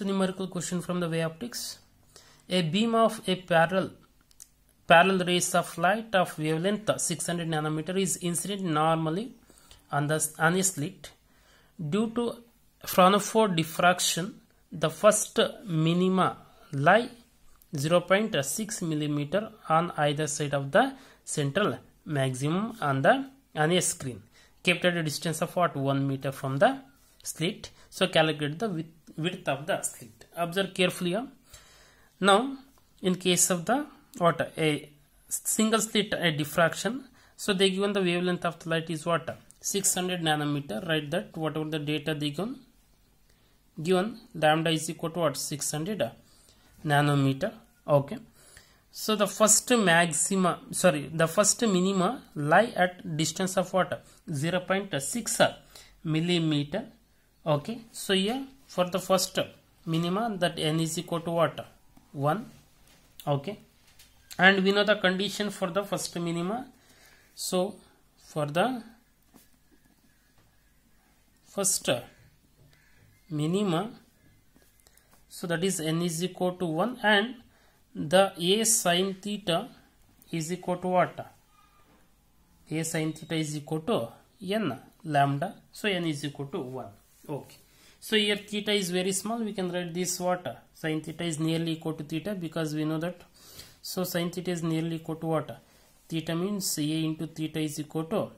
Fifth numerical question from the way optics. A beam of a parallel parallel rays of light of wavelength 600 nanometer is incident normally on the on a slit due to Fraunhofer diffraction. The first minima lie 0.6 millimeter on either side of the central maximum on the on a screen kept at a distance of what 1 meter from the slit. So calculate the width, width of the slit. Observe carefully. Huh? Now in case of the what a single slit a diffraction. So they given the wavelength of the light is what 600 nanometer. Write that whatever the data they given. Given lambda is equal to what 600 nanometer. Okay. So the first maxima, sorry, the first minima lie at distance of what? 0 0.6 millimeter okay so here for the first minima that n is equal to what 1 okay and we know the condition for the first minima so for the first minima so that is n is equal to 1 and the a sine theta is equal to what a sine theta is equal to n lambda so n is equal to 1 Okay. So here theta is very small. We can write this water. Sine theta is nearly equal to theta because we know that. So sine theta is nearly equal to water. Theta means A into theta is equal to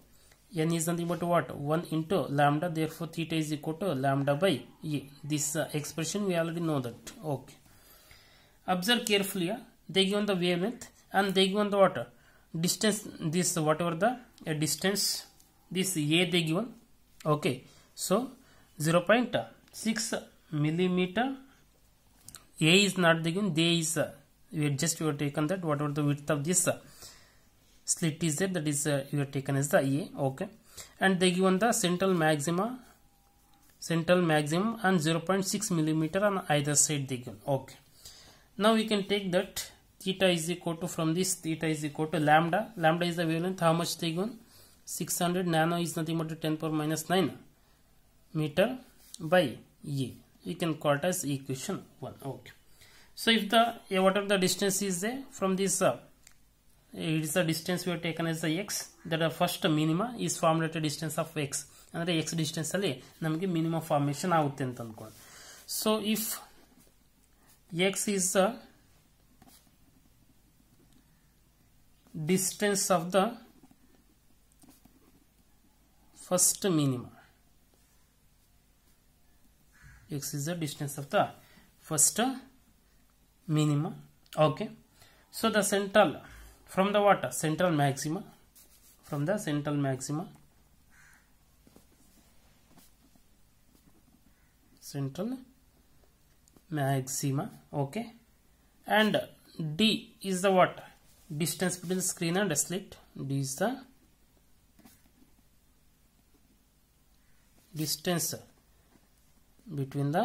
n is nothing but what 1 into lambda therefore theta is equal to lambda by a this uh, expression we already know that okay observe carefully yeah? they given the wavelength and they given the water distance this whatever the uh, distance this a they given okay so 0.6 millimeter a is not given they is uh, just you are taken that whatever the width of this uh, slit is there that is uh, you are taken as the a okay and they given the central maxima central maximum and 0.6 millimeter on either side they given okay now we can take that theta is equal to from this theta is equal to lambda lambda is the wavelength how much they given 600 nano is nothing but 10 power minus 9 meter by a. You can call it as equation 1. Okay. So if the uh, are the distance is there from this uh, it is the distance we have taken as the x that the first minima is formed at a distance of x x distance ಡಿಸ್ಟೆನ್ಸಲ್ಲಿ namge minima formation aagutte ಅಂತ ಅಂದ್ಕೊಂಡು so if x is the distance of the first minima x is the distance of the first minimum okay so the central from the water central maxima from the central maxima central maxima okay and d is the what distance between the screen and the slit d is the distance between the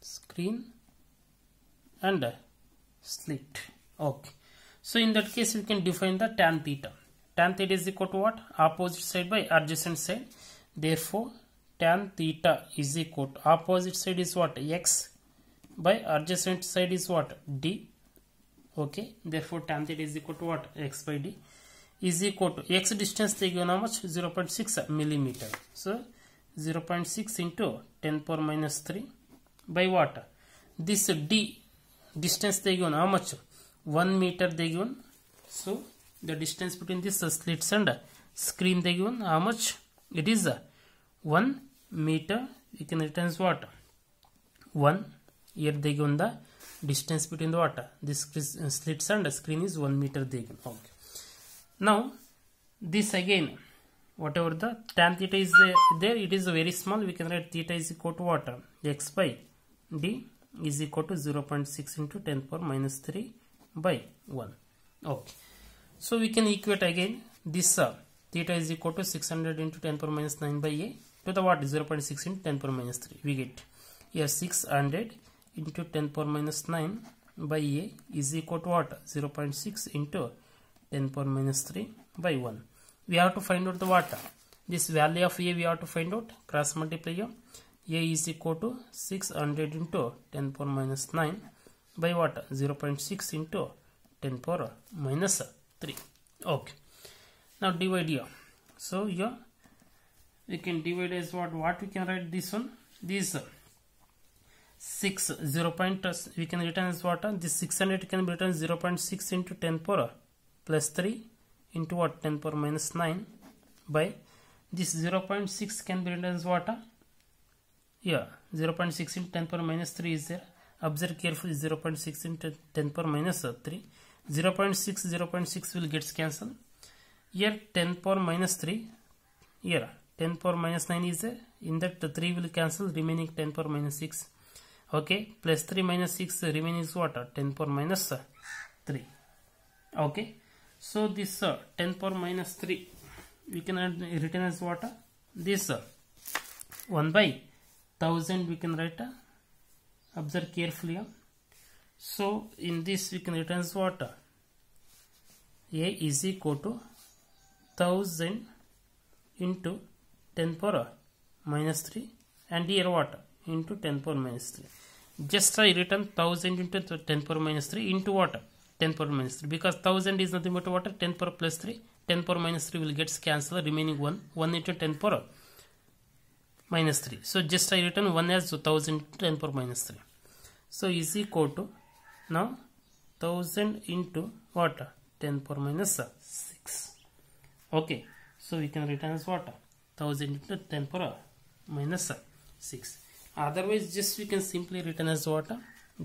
screen and slit okay so in that case we can define the tan theta tan theta is equal to what opposite side by adjacent side therefore tan theta is equal to opposite side is what x by adjacent side is what d okay therefore tan theta is equal to what x by d is equal to x distance ತೆಗೆಯುವ ನಾವು 0.6 millimeter. So 0 0.6 into 10 power minus 3 by what this d distance they given how much 1 meter they given so the distance between this slits and screen they given how much it is 1 meter we can return what 1 here they given the distance between the water this slits and screen is 1 meter they given okay now this again whatever the tan theta is there, it is very small we can write theta is equal to what x by d is equal to 0 0.6 into 10 power minus 3 by 1 okay so we can equate again this uh, theta is equal to 600 into 10 power minus 9 by a to the what 0 0.6 into 10 power minus 3 we get here 600 into 10 power minus 9 by a is equal to what 0 0.6 into 10 power minus 3 by 1 we have to find out the what this value of a we have to find out cross multiplier a is equal to 600 into 10 power minus 9 by what 0 0.6 into 10 power minus 3 okay now divide here so here we can divide as what what we can write this one this 6 0 point we can return as what this 600 can be written 0 0.6 into 10 power plus 3 into what 10 power minus 9 by this 0.6 can be written as what yeah 0.6 in 10 power minus 3 is there observe carefully 0.6 in 10 power minus uh, 3 0 0.6 0 0.6 will gets cancelled here 10 power minus 3 here 10 power minus 9 is there in that the 3 will cancel remaining 10 power minus 6 okay plus 3 minus 6 uh, remaining is what 10 power minus uh, 3 okay so this uh, 10 power minus 3 we can written as what? Uh, this uh, 1 by 1000 we can write. Uh, observe carefully. Uh. So in this we can write as what? Uh, a is equal to 1000 into 10 power minus 3 and here what? Into 10 power minus 3. Just I written 1000 into 10 power minus 3 into what? 10 power minus 3 because 1000 is nothing but what 10 power plus 3 10 power minus 3 will get cancelled remaining 1 1 into 10 power minus 3 so just I written 1 as 1000 10 power minus 3 so is equal to now 1000 into what 10 power minus 6 okay so we can return as what 1000 into 10 power minus 6 otherwise just we can simply return as what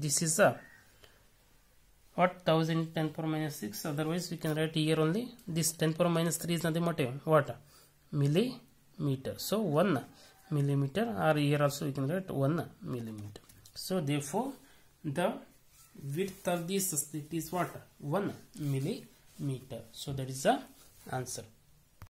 this is a what 1000 10 power minus 6 otherwise we can write here only this 10 power minus 3 is nothing but what millimeter so 1 millimeter or here also we can write 1 millimeter so therefore the width of this slit is what 1 millimeter so that is the answer